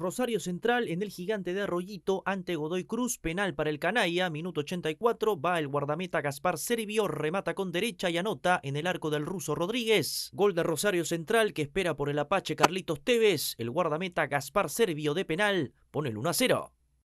Rosario Central en el gigante de Arroyito ante Godoy Cruz, penal para el Canalla, minuto 84, va el guardameta Gaspar Servio, remata con derecha y anota en el arco del ruso Rodríguez. Gol de Rosario Central que espera por el Apache Carlitos Tevez, el guardameta Gaspar Servio de penal pone el 1 a 0.